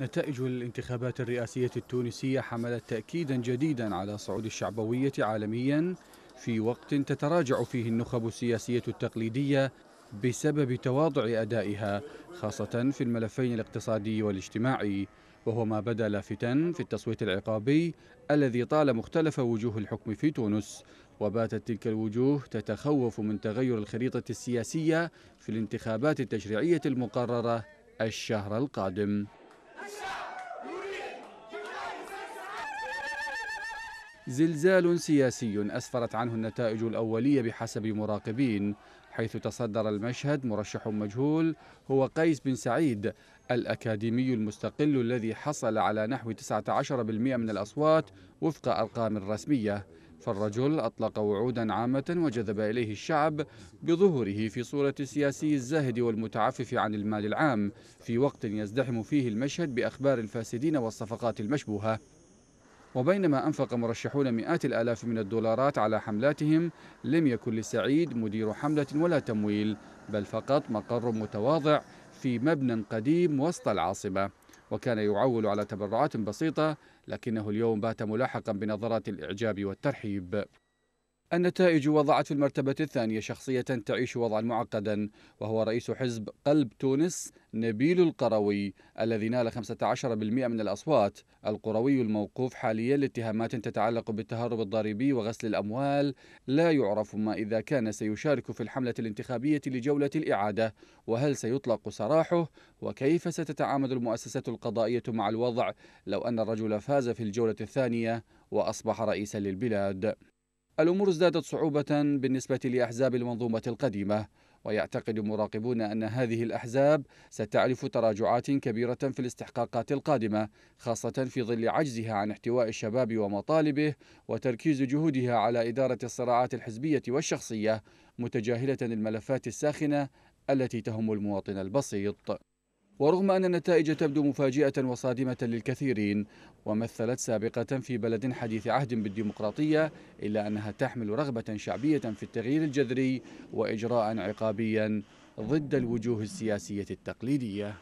نتائج الانتخابات الرئاسية التونسية حملت تأكيدا جديدا على صعود الشعبوية عالميا في وقت تتراجع فيه النخب السياسية التقليدية بسبب تواضع أدائها خاصة في الملفين الاقتصادي والاجتماعي وهو ما بدا لافتا في التصويت العقابي الذي طال مختلف وجوه الحكم في تونس وباتت تلك الوجوه تتخوف من تغير الخريطة السياسية في الانتخابات التشريعية المقررة الشهر القادم زلزال سياسي أسفرت عنه النتائج الأولية بحسب مراقبين حيث تصدر المشهد مرشح مجهول هو قيس بن سعيد الأكاديمي المستقل الذي حصل على نحو 19% من الأصوات وفق أرقام رسمية فالرجل أطلق وعودا عامة وجذب إليه الشعب بظهوره في صورة السياسي الزاهد والمتعفف عن المال العام في وقت يزدحم فيه المشهد بأخبار الفاسدين والصفقات المشبوهة وبينما أنفق مرشحون مئات الآلاف من الدولارات على حملاتهم لم يكن لسعيد مدير حملة ولا تمويل بل فقط مقر متواضع في مبنى قديم وسط العاصمة وكان يعول على تبرعات بسيطة لكنه اليوم بات ملاحقا بنظرات الإعجاب والترحيب النتائج وضعت في المرتبة الثانية شخصية تعيش وضعا معقدا وهو رئيس حزب قلب تونس نبيل القروي الذي نال 15% من الأصوات القروي الموقوف حاليا لاتهامات تتعلق بالتهرب الضريبي وغسل الأموال لا يعرف ما إذا كان سيشارك في الحملة الانتخابية لجولة الإعادة وهل سيطلق سراحه وكيف ستتعامل المؤسسة القضائية مع الوضع لو أن الرجل فاز في الجولة الثانية وأصبح رئيسا للبلاد الأمور ازدادت صعوبة بالنسبة لأحزاب المنظومة القديمة ويعتقد مراقبون أن هذه الأحزاب ستعرف تراجعات كبيرة في الاستحقاقات القادمة خاصة في ظل عجزها عن احتواء الشباب ومطالبه وتركيز جهودها على إدارة الصراعات الحزبية والشخصية متجاهلة الملفات الساخنة التي تهم المواطن البسيط ورغم أن النتائج تبدو مفاجئة وصادمة للكثيرين ومثلت سابقة في بلد حديث عهد بالديمقراطية إلا أنها تحمل رغبة شعبية في التغيير الجذري وإجراء عقابيا ضد الوجوه السياسية التقليدية